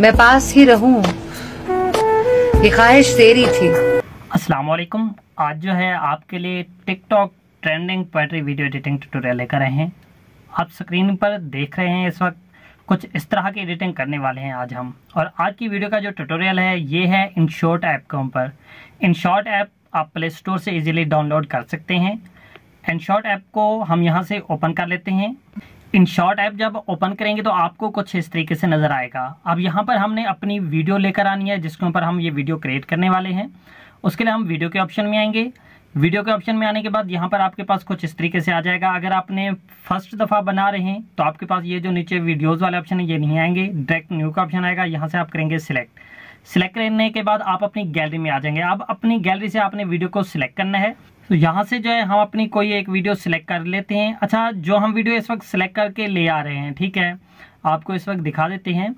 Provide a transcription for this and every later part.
मैं पास ही रहूं ये ख्वाहिश तेरी थी वालेकुम आज जो है आपके लिए TikTok trending poetry video editing tutorial लेकर आए हैं आप स्क्रीन पर देख रहे हैं इस वक्त कुछ इस तरह की एडिटिंग करने वाले हैं आज हम और आज की वीडियो का जो ट्यूटोरियल है ये है इन शॉर्ट ऐप के ऊपर इन शॉर्ट ऐप आप प्ले स्टोर से इजीली डाउनलोड कर सकते हैं इन शॉर्ट ऐप को हम यहाँ से ओपन कर लेते हैं इन शॉर्ट ऐप जब ओपन करेंगे तो आपको कुछ इस तरीके से नज़र आएगा अब यहाँ पर हमने अपनी वीडियो लेकर आनी है जिसके ऊपर हम ये वीडियो क्रिएट करने वाले हैं उसके लिए हम वीडियो के ऑप्शन में आएंगे वीडियो के ऑप्शन में आने के बाद यहाँ पर आपके पास कुछ इस तरीके से आ जाएगा अगर आपने फर्स्ट दफ़ा बना रहे हैं तो आपके पास ये जो नीचे वीडियोज़ वाले ऑप्शन है ये नहीं आएंगे डायरेक्ट न्यू का ऑप्शन आएगा यहाँ से आप करेंगे सिलेक्ट सिलेक्ट करने के बाद आप अपनी गैलरी में आ जाएंगे अब अपनी गैलरी से आपने वीडियो को सिलेक्ट करना है तो यहाँ से जो है हम अपनी कोई एक वीडियो सिलेक्ट कर लेते हैं अच्छा जो हम वीडियो इस वक्त सिलेक्ट करके ले आ रहे हैं ठीक है आपको इस वक्त दिखा देते हैं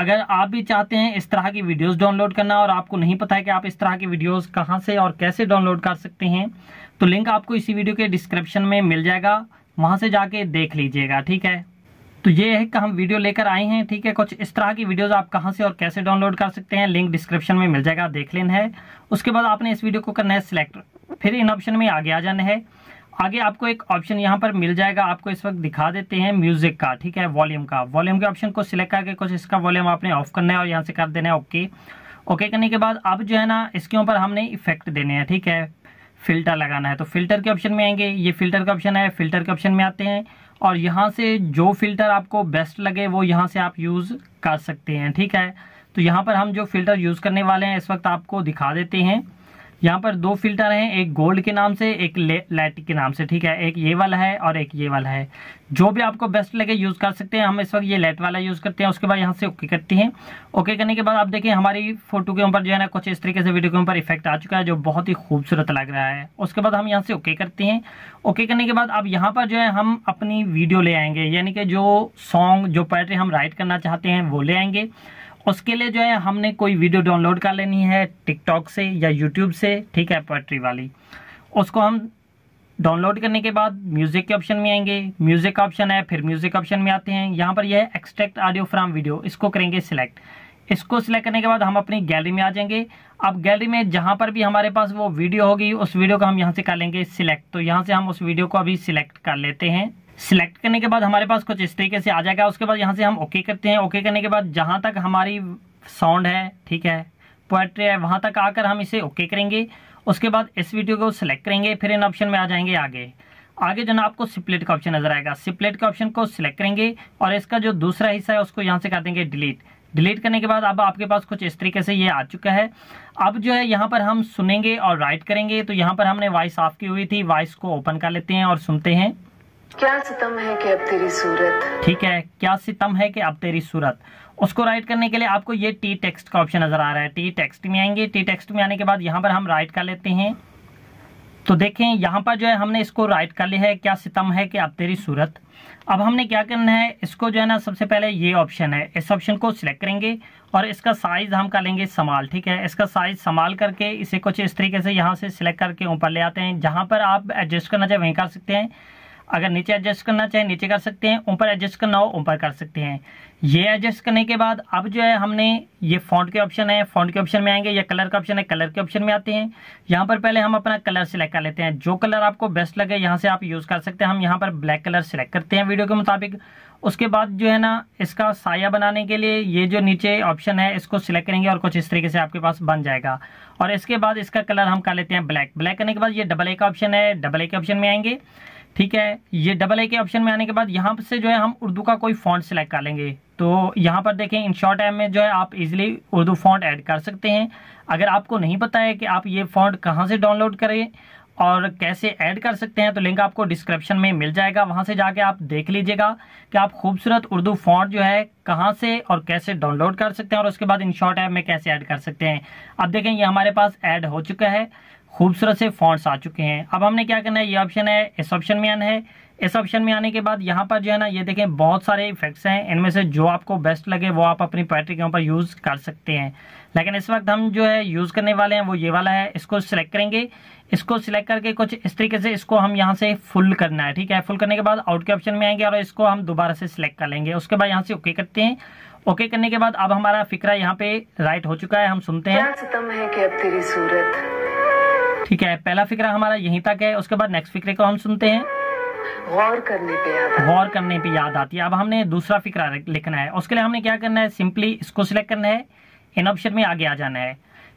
अगर आप भी चाहते हैं इस तरह की वीडियोस डाउनलोड करना और आपको नहीं पता है कि आप इस तरह की वीडियोस कहाँ से और कैसे डाउनलोड कर सकते हैं तो लिंक आपको इसी वीडियो के डिस्क्रिप्शन में मिल जाएगा वहाँ से जाके देख लीजिएगा ठीक है तो ये है कि हम वीडियो लेकर आए हैं ठीक है कुछ इस तरह की वीडियोज़ आप कहाँ से और कैसे डाउनलोड कर सकते हैं लिंक डिस्क्रिप्शन में मिल जाएगा देख लेना है उसके बाद आपने इस वीडियो को करना है सिलेक्ट फिर इन ऑप्शन में आगे आ जाना है आगे आपको एक ऑप्शन यहाँ पर मिल जाएगा आपको इस वक्त दिखा देते हैं म्यूजिक का ठीक है वॉल्यूम का वॉल्यूम के ऑप्शन को सिलेक्ट करके कुछ इसका वॉल्यूम आपने ऑफ करना है और यहाँ से कर देना है ओके ओके करने के बाद अब जो है ना इसके ऊपर हमने इफेक्ट देने हैं ठीक है फिल्टर लगाना है तो फिल्टर के ऑप्शन में आएंगे ये फिल्टर का ऑप्शन है फिल्टर के ऑप्शन में आते हैं और यहाँ से जो फिल्टर आपको बेस्ट लगे वो यहाँ से आप यूज़ कर सकते हैं ठीक है तो यहाँ पर हम जो फिल्टर यूज़ करने वाले हैं इस वक्त आपको दिखा देते हैं यहाँ पर दो फिल्टर हैं एक गोल्ड के नाम से एक लाइट के नाम से ठीक है एक ये वाला है और एक ये वाला है जो भी आपको बेस्ट लगे यूज़ कर सकते हैं हम इस वक्त ये लाइट वाला यूज़ करते हैं उसके बाद यहाँ से ओके करते हैं ओके करने के बाद आप देखिए हमारी फोटो के ऊपर जो है ना कुछ इस तरीके से वीडियो के ऊपर इफेक्ट आ चुका है जो बहुत ही खूबसूरत लग रहा है उसके बाद हम यहाँ से ओके करते हैं ओके करने के बाद अब यहाँ पर जो है हम अपनी वीडियो ले आएंगे यानी कि जो सॉन्ग जो पैटर्न हम राइट करना चाहते हैं वो ले आएंगे उसके लिए जो है हमने कोई वीडियो डाउनलोड कर लेनी है टिकटॉक से या यूट्यूब से ठीक है पोइट्री वाली उसको हम डाउनलोड करने के बाद म्यूज़िक के ऑप्शन में आएंगे म्यूज़िक ऑप्शन है फिर म्यूज़िक ऑप्शन में आते हैं यहाँ पर यह है एक्सट्रैक्ट ऑडियो फ्रॉम वीडियो इसको करेंगे सिलेक्ट इसको सिलेक्ट करने के बाद हम अपनी गैलरी में आ जाएंगे अब गैलरी में जहाँ पर भी हमारे पास वो वीडियो होगी उस वीडियो को हम यहाँ से कर लेंगे सिलेक्ट तो यहाँ से हम उस वीडियो को अभी सिलेक्ट कर लेते हैं सिलेक्ट करने के बाद हमारे पास कुछ इस तरीके से आ जाएगा उसके बाद यहाँ से हम ओके करते हैं ओके करने के बाद जहाँ तक हमारी साउंड है ठीक है पोएट्री है वहाँ तक आकर हम इसे ओके करेंगे उसके बाद इस वीडियो को सिलेक्ट करेंगे फिर इन ऑप्शन में आ जाएंगे आगे आगे जो ना आपको सिप्लेट का ऑप्शन नजर आएगा सिप्लेट के ऑप्शन को सिलेक्ट करेंगे और इसका जो दूसरा हिस्सा है उसको यहाँ से कर देंगे डिलीट डिलीट करने के बाद अब आपके पास कुछ इस तरीके से ये आ चुका है अब जो है यहाँ पर हम सुनेंगे और राइट करेंगे तो यहाँ पर हमने वॉइस ऑफ की हुई थी वॉइस को ओपन कर लेते हैं और सुनते हैं क्या सितम है कि अब तेरी सूरत ठीक है क्या सितम है कि अब तेरी सूरत उसको राइट करने के लिए आपको ये टी टेक्स्ट का ऑप्शन नज़र आ रहा है टी टेक्स्ट में आएंगे टी टेक्स्ट में आने के बाद यहाँ पर हम राइट कर लेते हैं तो देखें यहाँ पर जो है हमने इसको राइट कर लिया है क्या सितम है कि अब तेरी सूरत अब हमने क्या करना है इसको जो है ना सबसे पहले ये ऑप्शन है इस ऑप्शन को सिलेक्ट करेंगे और इसका साइज़ हम कर लेंगे समाल ठीक है इसका साइज़ समाल करके इसे कुछ इस तरीके से यहाँ से सिलेक्ट करके ऊपर ले आते हैं जहाँ पर आप एडजस्ट करना चाहें वहीं कर सकते हैं अगर नीचे एडजस्ट करना चाहे नीचे कर सकते हैं ऊपर एडजस्ट करना हो ऊपर कर सकते हैं ये एडजस्ट करने के बाद अब जो है हमने ये फॉन्ट के ऑप्शन है फॉन्ट के ऑप्शन में आएंगे या कलर का ऑप्शन है कलर के ऑप्शन में आते हैं यहाँ पर पहले हम अपना कलर सिलेक्ट कर लेते हैं जो कलर आपको बेस्ट लगे यहाँ से आप यूज़ कर सकते हैं हम यहाँ पर ब्लैक कलर सिलेक्ट करते हैं वीडियो के मुताबिक उसके बाद जो है ना इसका साया बनाने के लिए ये जो नीचे ऑप्शन है इसको सिलेक्ट करेंगे और कुछ इस तरीके से आपके पास बन जाएगा और इसके बाद इसका कलर हम कर लेते हैं ब्लैक ब्लैक करने के बाद ये डबल ए का ऑप्शन है डबल ए के ऑप्शन में आएंगे ठीक है ये डबल ए के ऑप्शन में आने के बाद यहाँ से जो है हम उर्दू का कोई फॉन्ट सेलेक्ट कर लेंगे तो यहाँ पर देखें इन शॉर्ट ऐप में जो है आप इजीली उर्दू फॉन्ट ऐड कर सकते हैं अगर आपको नहीं पता है कि आप ये फॉन्ट कहाँ से डाउनलोड करें और कैसे ऐड कर सकते हैं तो लिंक आपको डिस्क्रिप्शन में मिल जाएगा वहाँ से जाके आप देख लीजिएगा कि आप खूबसूरत उर्दू फॉन्ट जो है कहाँ से और कैसे डाउनलोड कर सकते हैं और उसके बाद इन शॉर्ट ऐप में कैसे ऐड कर सकते हैं अब देखें ये हमारे पास ऐड हो चुका है खूबसूरत से फॉन्ट्स आ चुके हैं अब हमने क्या करना है ये ऑप्शन है इस ऑप्शन में आना है इस ऑप्शन में आने के बाद यहाँ पर जो है ना ये देखें बहुत सारे इफेक्ट्स हैं इनमें से जो आपको बेस्ट लगे वो आप अपनी पैट्री के ऊपर यूज़ कर सकते हैं लेकिन इस वक्त हम जो है यूज़ करने वाले हैं वो ये वाला है इसको सिलेक्ट करेंगे इसको सिलेक्ट करके कुछ इस तरीके से इसको हम यहाँ से फुल करना है ठीक है फुल करने के बाद आउट के ऑप्शन में आएंगे और इसको हम दोबारा से सिलेक्ट कर लेंगे उसके बाद यहाँ से ओके करते हैं ओके करने के बाद अब हमारा फिक्रा यहाँ पे राइट हो चुका है हम सुनते हैं सूरत ठीक है पहला फिक्रा हमारा यहीं तक है उसके बाद नेक्स्ट फिक्रे को हम सुनते हैं गौर करने पे याद गौर करने पे याद आती है अब हमने दूसरा फिक्रा लिखना है उसके लिए हमने क्या करना है सिंपली इसको सिलेक्ट करना है इन ऑप्शन में आगे आ जाना है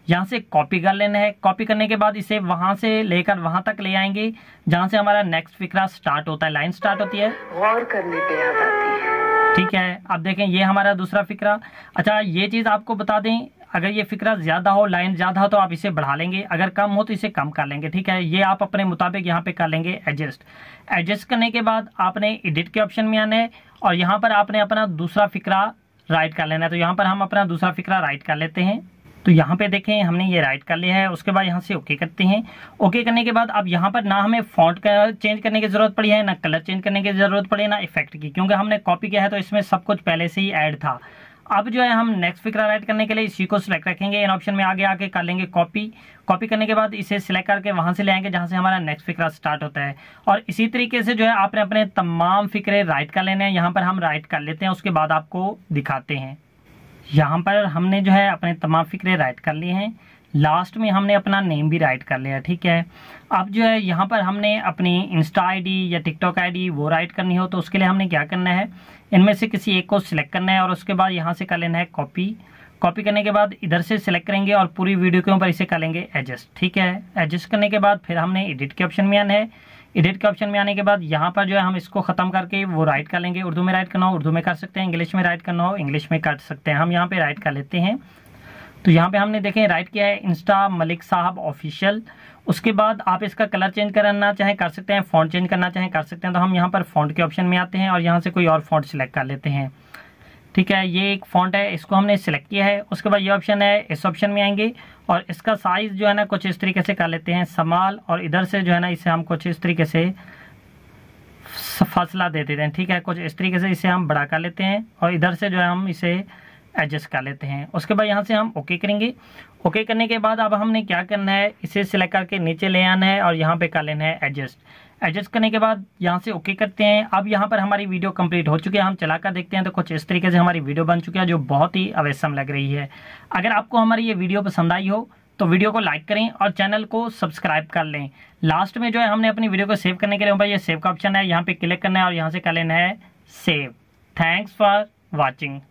यहाँ से कॉपी कर लेना है कॉपी करने के बाद इसे वहां से लेकर वहां तक ले आएंगे जहाँ से हमारा नेक्स्ट फिक्रा स्टार्ट होता है लाइन स्टार्ट होती है गौर करने पे याद आती है ठीक है अब देखें ये हमारा दूसरा फिक्रा अच्छा ये चीज़ आपको बता दें अगर ये फिक्रा ज़्यादा हो लाइन ज़्यादा हो तो आप इसे बढ़ा लेंगे अगर कम हो तो इसे कम कर लेंगे ठीक है ये आप अपने मुताबिक यहाँ पे कर लेंगे एडजस्ट एडजस्ट करने के बाद आपने एडिट के ऑप्शन में आना है और यहाँ पर आपने अपना दूसरा फिक्रा राइट कर लेना है तो यहाँ पर हम अपना दूसरा फिक्रा राइट कर लेते हैं तो यहाँ पे देखें हमने ये राइट कर लिया है उसके बाद यहाँ से ओके करते हैं ओके करने के बाद अब यहाँ पर ना हमें फॉन्ट चेंज करने की ज़रूरत पड़ी है ना कलर चेंज करने की ज़रूरत पड़ी है ना इफेक्ट की क्योंकि हमने कॉपी किया है तो इसमें सब कुछ पहले से ही ऐड था अब जो है हम नेक्स्ट फिक्र राइट करने के लिए इसी को सिलेक्ट रखेंगे इन ऑप्शन में आगे आके कर लेंगे कॉपी कॉपी करने के बाद इसे सिलेक्ट करके वहां से ले आएंगे जहां से हमारा नेक्स्ट फिक्रा स्टार्ट होता है और इसी तरीके से जो है आपने अपने तमाम फिक्रे राइट कर लेने हैं यहाँ पर हम राइट कर लेते हैं उसके बाद आपको दिखाते हैं यहाँ पर हमने जो है अपने तमाम फिक्रे राइट कर लिए हैं लास्ट में हमने अपना नेम भी राइट कर लिया ठीक है अब जो है यहाँ पर हमने अपनी इंस्टा आईडी या टिकटॉक आईडी वो राइट करनी हो तो उसके लिए हमने क्या करना है इनमें से किसी एक को सिलेक्ट करना है और उसके बाद यहाँ से कर लेना है कॉपी कॉपी करने के बाद इधर से सिलेक्ट करेंगे और पूरी वीडियो के ऊपर इसे कर लेंगे एडजस्ट ठीक है एडजस्ट करने के बाद फिर हमने एडिट के ऑप्शन में आना है एडिट के ऑप्शन में आने के बाद यहाँ पर जो है हम इसको खत्म करके वो राइट कर लेंगे उर्दू में राइट करना हो उर्दू में कर सकते हैं इंग्लिश में राइट करना हो इंग्लिश में कर सकते हैं हम यहाँ पे राइट कर लेते हैं तो यहाँ पे हमने देखें राइट किया है इंस्टा मलिक साहब ऑफिशियल उसके बाद आप इसका कलर चेंज करना चाहें कर सकते हैं फॉन्ट चेंज करना चाहें कर सकते हैं तो हम यहाँ पर फॉन्ट के ऑप्शन में आते हैं और यहाँ से कोई और फॉन्ट सिलेक्ट कर लेते हैं ठीक है ये एक फॉन्ट है इसको हमने सिलेक्ट किया है उसके बाद ये ऑप्शन है इस ऑप्शन में आएंगे और इसका साइज़ जो है ना कुछ इस तरीके से कर लेते हैं समाल और इधर से जो है ना इसे हम कुछ इस तरीके से फासला दे देते हैं ठीक है कुछ इस तरीके से इसे हम बड़ा कर लेते हैं और इधर से जो है हम इसे एडजस्ट कर लेते हैं उसके बाद यहाँ से हम ओके करेंगे ओके करने के बाद अब हमने क्या करना है इसे सिलेक्ट करके नीचे ले आना है और यहाँ पे कर लेना है एडजस्ट एडजस्ट करने के बाद यहाँ से ओके करते हैं अब यहाँ पर हमारी वीडियो कंप्लीट हो चुकी है हम चला कर देखते हैं तो कुछ इस तरीके से हमारी वीडियो बन चुकी है जो बहुत ही अवैसम लग रही है अगर आपको हमारी ये वीडियो पसंद आई हो तो वीडियो को लाइक करें और चैनल को सब्सक्राइब कर लें लास्ट में जो है हमने अपनी वीडियो को सेव करने के लिए भाई ये सेव का ऑप्शन है यहाँ पे क्लिक करना है और यहाँ से कर लेना है सेव थैंक्स फॉर वॉचिंग